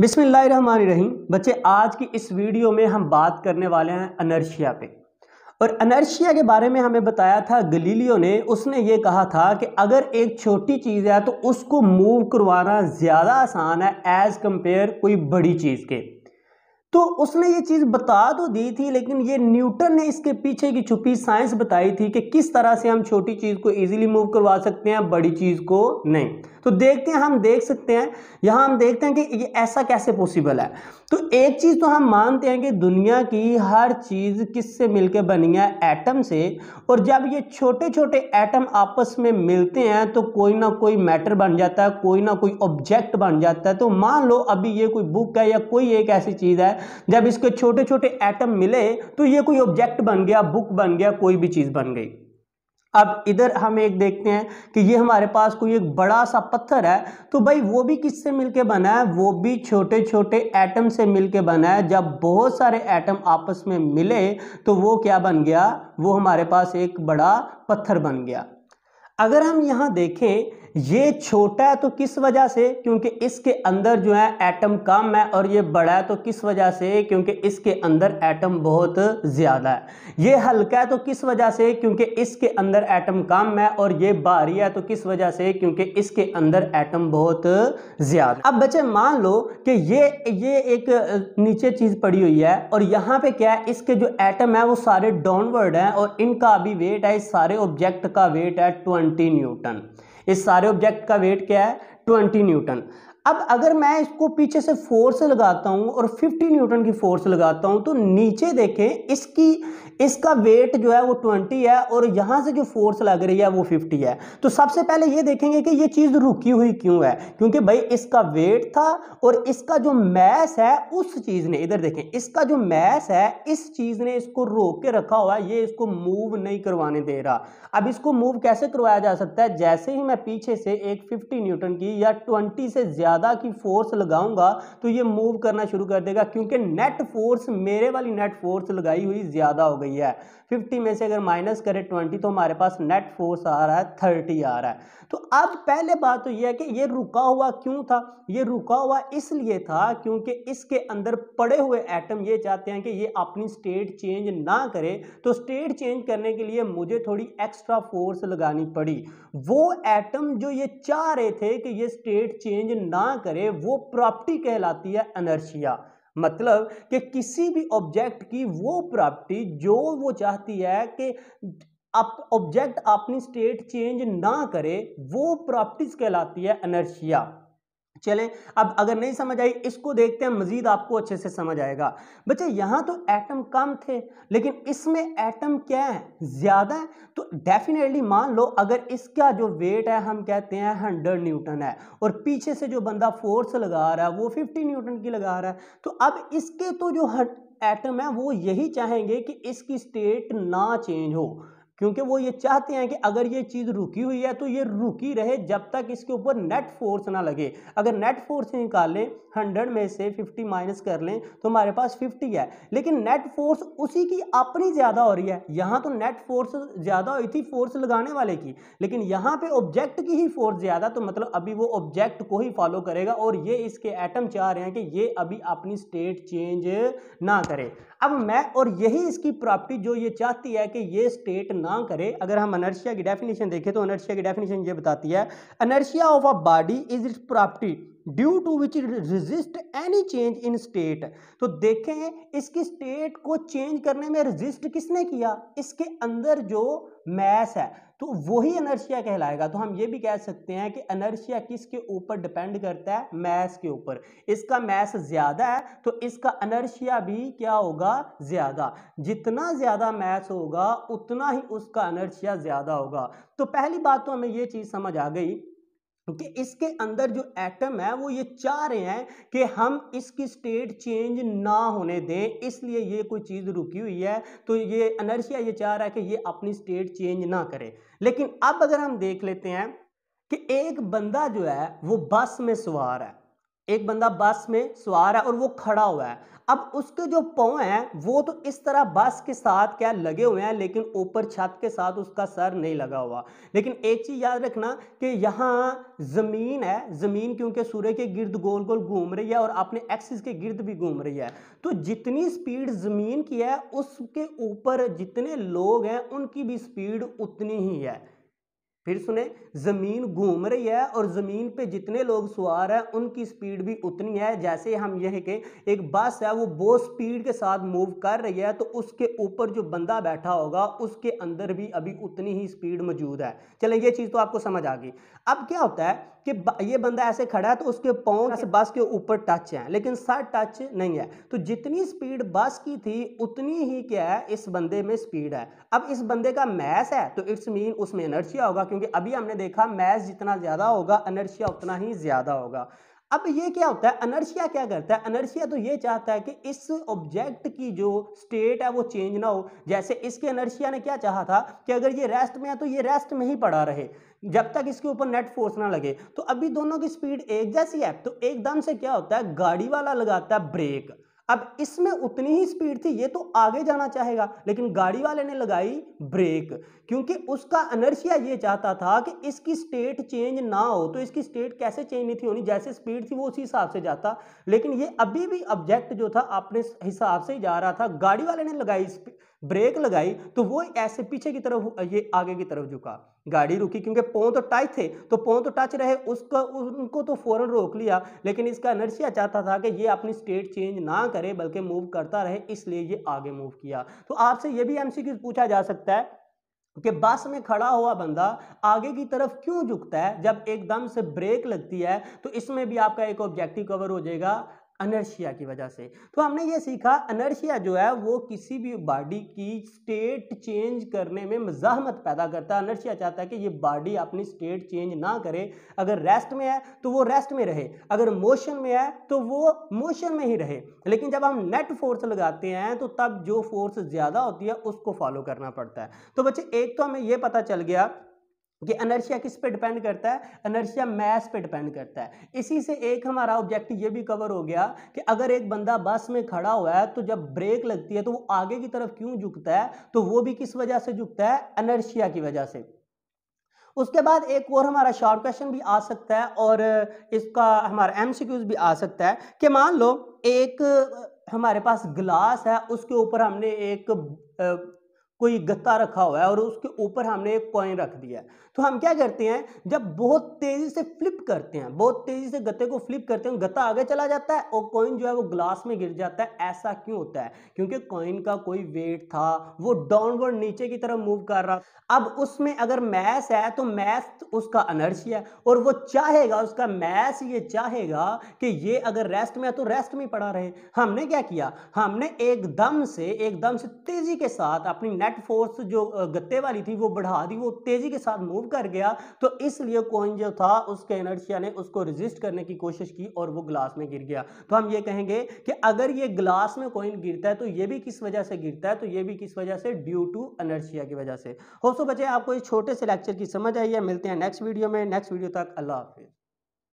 बिसमीम बच्चे आज की इस वीडियो में हम बात करने वाले हैं अनर्शिया पे और अनर्शिया के बारे में हमें बताया था गलीलियो ने उसने ये कहा था कि अगर एक छोटी चीज़ है तो उसको मूव करवाना ज़्यादा आसान है एज़ कम्पेयर कोई बड़ी चीज़ के तो उसने ये चीज़ बता तो दी थी लेकिन ये न्यूटन ने इसके पीछे की छुपी साइंस बताई थी कि किस तरह से हम छोटी चीज़ को इजीली मूव करवा सकते हैं बड़ी चीज़ को नहीं तो देखते हैं हम देख सकते हैं यहाँ हम देखते हैं कि ये ऐसा कैसे पॉसिबल है तो एक चीज़ तो हम मानते हैं कि दुनिया की हर चीज़ किससे मिलकर बनी है एटम से और जब ये छोटे छोटे एटम आपस में मिलते हैं तो कोई ना कोई मैटर बन जाता है कोई ना कोई ऑब्जेक्ट बन जाता है तो मान लो अभी ये कोई बुक है या कोई एक ऐसी चीज़ है जब इसके छोटे छोटे एटम मिले तो ये कोई ऑब्जेक्ट बन गया बुक बन गया कोई भी चीज़ बन गई अब इधर हम एक देखते हैं कि ये हमारे पास कोई एक बड़ा सा पत्थर है तो भाई वो भी किससे मिलके बना है वो भी छोटे छोटे एटम से मिलके बना है जब बहुत सारे एटम आपस में मिले तो वो क्या बन गया वो हमारे पास एक बड़ा पत्थर बन गया अगर हम यहाँ देखें ये छोटा है तो किस वजह से क्योंकि इसके अंदर जो है एटम कम है और ये बड़ा है तो किस वजह से क्योंकि इसके अंदर एटम बहुत ज़्यादा है ये हल्का है तो किस वजह से क्योंकि इसके अंदर एटम कम है और ये भारी है तो किस वजह से क्योंकि इसके अंदर एटम बहुत ज़्यादा अब बच्चे मान लो कि ये ये एक नीचे चीज़ पड़ी हुई है और यहाँ पे क्या है इसके जो एटम है वो सारे डाउनवर्ड हैं और इनका भी वेट है इस सारे ऑब्जेक्ट का वेट है ट्वेंटी न्यूटन इस सारे ऑब्जेक्ट का वेट क्या है ट्वेंटी न्यूटन अब अगर मैं इसको पीछे से फोर्स लगाता हूँ और 50 न्यूटन की फोर्स लगाता हूँ तो नीचे देखें इसकी इसका वेट जो है वो 20 है और यहाँ से जो फोर्स लग रही है वो 50 है तो सबसे पहले ये देखेंगे कि ये चीज़ रुकी हुई क्यों है क्योंकि भाई इसका वेट था और इसका जो मैस है उस चीज़ ने इधर देखें इसका जो मैस है इस चीज़ ने इसको रोक के रखा हुआ है ये इसको मूव नहीं करवाने दे रहा अब इसको मूव कैसे करवाया जा सकता है जैसे ही मैं पीछे से एक फिफ्टी न्यूटन की या ट्वेंटी से ज़्यादा ज़्यादा की फोर्स लगाऊंगा तो ये मूव करना शुरू कर देगा क्योंकि नेट फोर्स मेरे वाली नेट फोर्स लगाई हुई ज़्यादा हो गई है 50 में से अगर माइनस करें 20 तो हमारे पास नेट फोर्स आ रहा है 30 आ रहा है तो अब पहले बात तो यह है कि ये रुका हुआ क्यों था ये रुका हुआ इसलिए था क्योंकि इसके अंदर पड़े हुए एटम ये चाहते हैं कि ये अपनी स्टेट चेंज ना करे तो स्टेट चेंज करने के लिए मुझे थोड़ी एक्स्ट्रा फोर्स लगानी पड़ी वो एटम जो ये चाह रहे थे कि ये स्टेट चेंज ना ना करे वो प्रॉपर्टी कहलाती है अनर्शिया मतलब कि किसी भी ऑब्जेक्ट की वो प्रॉपर्टी जो वो चाहती है कि आप ऑब्जेक्ट अपनी स्टेट चेंज ना करे वो प्रॉपर्टीज कहलाती है अनर्शिया चले अब अगर नहीं समझ आई इसको देखते हैं मजीद आपको अच्छे से समझ आएगा बच्चे यहाँ तो एटम कम थे लेकिन इसमें एटम क्या है ज़्यादा है तो डेफिनेटली मान लो अगर इसका जो वेट है हम कहते हैं हंड्रेड न्यूटन है और पीछे से जो बंदा फोर्स लगा रहा है वो फिफ्टी न्यूटन की लगा रहा है तो अब इसके तो जो एटम है वो यही चाहेंगे कि इसकी स्टेट ना चेंज हो क्योंकि वो ये चाहते हैं कि अगर ये चीज़ रुकी हुई है तो ये रुकी रहे जब तक इसके ऊपर नेट फोर्स ना लगे अगर नेट फोर्स निकाल लें हंड्रेड में से फिफ्टी माइनस कर लें तो हमारे पास फिफ्टी है लेकिन नेट फोर्स उसी की अपनी ज़्यादा हो रही है यहाँ तो नेट फोर्स ज़्यादा हुई थी फोर्स लगाने वाले की लेकिन यहाँ पर ऑब्जेक्ट की ही फोर्स ज़्यादा तो मतलब अभी वो ऑब्जेक्ट को ही फॉलो करेगा और ये इसके एटम चाह रहे हैं कि ये अभी अपनी स्टेट चेंज ना करे अब मैं और यही इसकी प्रॉपर्टी जो ये चाहती है कि ये स्टेट ना करें अगर हम अनर्शिया की डेफिनेशन देखें तो अनर्शिया की डेफिनेशन ये बताती है inertia of a body is its property due to which resist any change in state तो देखें इसकी स्टेट को चेंज करने में रजिस्ट किसने किया इसके अंदर जो मैस है तो वही अनर्शिया कहलाएगा तो हम ये भी कह सकते हैं कि अनर्शिया किसके ऊपर डिपेंड करता है मैस के ऊपर इसका मैस ज़्यादा है तो इसका अनर्शिया भी क्या होगा ज़्यादा जितना ज़्यादा मैस होगा उतना ही उसका अनर्शिया ज़्यादा होगा तो पहली बात तो हमें यह चीज़ समझ आ गई कि इसके अंदर जो एटम है वो ये चाह रहे हैं कि हम इसकी स्टेट चेंज ना होने दें इसलिए ये कोई चीज़ रुकी हुई है तो ये अनर्शिया ये चाह रहा है कि ये अपनी स्टेट चेंज ना करे लेकिन अब अगर हम देख लेते हैं कि एक बंदा जो है वो बस में सवार है एक बंदा बस में सवार है और वो खड़ा हुआ है अब उसके जो पाँव हैं वो तो इस तरह बस के साथ क्या लगे हुए हैं लेकिन ऊपर छत के साथ उसका सर नहीं लगा हुआ लेकिन एक चीज़ याद रखना कि यहाँ ज़मीन है ज़मीन क्योंकि सूर्य के गिर्द गोल गोल घूम रही है और अपने एक्सिस के गिर्द भी घूम रही है तो जितनी स्पीड ज़मीन की है उसके ऊपर जितने लोग हैं उनकी भी स्पीड उतनी ही है फिर सुने ज़मीन घूम रही है और ज़मीन पे जितने लोग सवार हैं उनकी स्पीड भी उतनी है जैसे हम यह कि एक बस है वो बहुत स्पीड के साथ मूव कर रही है तो उसके ऊपर जो बंदा बैठा होगा उसके अंदर भी अभी उतनी ही स्पीड मौजूद है चलें ये चीज़ तो आपको समझ आ गई अब क्या होता है कि ये बंदा ऐसे खड़ा है तो उसके पाँव ऐसे बस के ऊपर टच है लेकिन सर टच नहीं है तो जितनी स्पीड बस की थी उतनी ही क्या है इस बंदे में स्पीड है अब इस बंदे का मैस है तो इट्स मीन उसमें एनर्जिया होगा क्योंकि अभी हमने देखा मैस जितना ज़्यादा होगा एनर्जिया उतना ही ज़्यादा होगा अब ये क्या होता है अनर्शिया क्या करता है अनर्शिया तो ये चाहता है कि इस ऑब्जेक्ट की जो स्टेट है वो चेंज ना हो जैसे इसके अनर्शिया ने क्या चाहा था कि अगर ये रेस्ट में है तो ये रेस्ट में ही पड़ा रहे जब तक इसके ऊपर नेट फोर्स ना लगे तो अभी दोनों की स्पीड एक जैसी है तो एकदम से क्या होता है गाड़ी वाला लगाता है ब्रेक अब इसमें उतनी ही स्पीड थी ये तो आगे जाना चाहेगा लेकिन गाड़ी वाले ने लगाई ब्रेक क्योंकि उसका अनर्शिया ये चाहता था कि इसकी स्टेट चेंज ना हो तो इसकी स्टेट कैसे चेंज नहीं थी होनी जैसे स्पीड थी वो उसी हिसाब से जाता लेकिन ये अभी भी ऑब्जेक्ट जो था अपने हिसाब से जा रहा था गाड़ी वाले ने लगाई ब्रेक लगाई तो वो ऐसे पीछे की तरफ ये आगे की तरफ झुका गाड़ी रुकी क्योंकि पों तो टच थे तो पों तो टच रहे उसका उनको तो फ़ौरन रोक लिया लेकिन इसका एनर्जिया चाहता था कि ये अपनी स्टेट चेंज ना करे बल्कि मूव करता रहे इसलिए ये आगे मूव किया तो आपसे ये भी एम पूछा जा सकता है कि बस में खड़ा हुआ बंदा आगे की तरफ क्यों झुकता है जब एकदम से ब्रेक लगती है तो इसमें भी आपका एक ऑब्जेक्टिव कवर हो जाएगा अनर्शिया की वजह से तो हमने ये सीखा अनर्शिया जो है वो किसी भी बॉडी की स्टेट चेंज करने में मजामत पैदा करता है अनर्शिया चाहता है कि ये बॉडी अपनी स्टेट चेंज ना करे अगर रेस्ट में है तो वो रेस्ट में रहे अगर मोशन में है तो वो मोशन में ही रहे लेकिन जब हम नेट फोर्स लगाते हैं तो तब जो फोर्स ज़्यादा होती है उसको फॉलो करना पड़ता है तो बच्चे एक तो हमें यह पता चल गया क्योंकि अनर्शिया किस पे डिपेंड करता है अनर्शिया मैस पे डिपेंड करता है इसी से एक हमारा ऑब्जेक्टिव ये भी कवर हो गया कि अगर एक बंदा बस में खड़ा हुआ है तो जब ब्रेक लगती है तो वो आगे की तरफ क्यों झुकता है तो वो भी किस वजह से झुकता है अनर्शिया की वजह से उसके बाद एक और हमारा शॉर्ट क्वेश्चन भी आ सकता है और इसका हमारा एम भी आ सकता है कि मान लो एक हमारे पास ग्लास है उसके ऊपर हमने एक कोई गत्ता रखा हुआ है और उसके ऊपर हमने एक कॉइन रख दिया है तो हम क्या करते हैं जब बहुत तेज़ी से फ्लिप करते हैं बहुत तेज़ी से गत्ते को फ्लिप करते हैं गत्ता आगे चला जाता है और कॉइन जो है वो ग्लास में गिर जाता है ऐसा क्यों होता है क्योंकि कॉइन का कोई वेट था वो डाउनवर्ड नीचे की तरफ मूव कर रहा अब उसमें अगर मैथ है तो मैथ उसका अनर्जी है और वो चाहेगा उसका मैथ ये चाहेगा कि ये अगर रेस्ट में है तो रेस्ट में पड़ा रहे हमने क्या किया हमने एकदम से एकदम से तेज़ी के साथ अपनी नेट नेट फोर्स जो गत्ते वाली थी वो बढ़ा दी वो तेज़ी के साथ मूव कर गया तो इसलिए कोइन जो था उसके एनर्जिया ने उसको रिजिस्ट करने की कोशिश की और वो ग्लास में गिर गया तो हम ये कहेंगे कि अगर ये ग्लास में कोइन गिरता है तो ये भी किस वजह से गिरता है तो ये भी किस वजह से ड्यू टू एनर्जिया की वजह से हो सो बचे आपको इस छोटे से लेक्चर की समझ आई है मिलते हैं नेक्स्ट वीडियो में नेक्स्ट वीडियो तक अल्लाह हाफिज़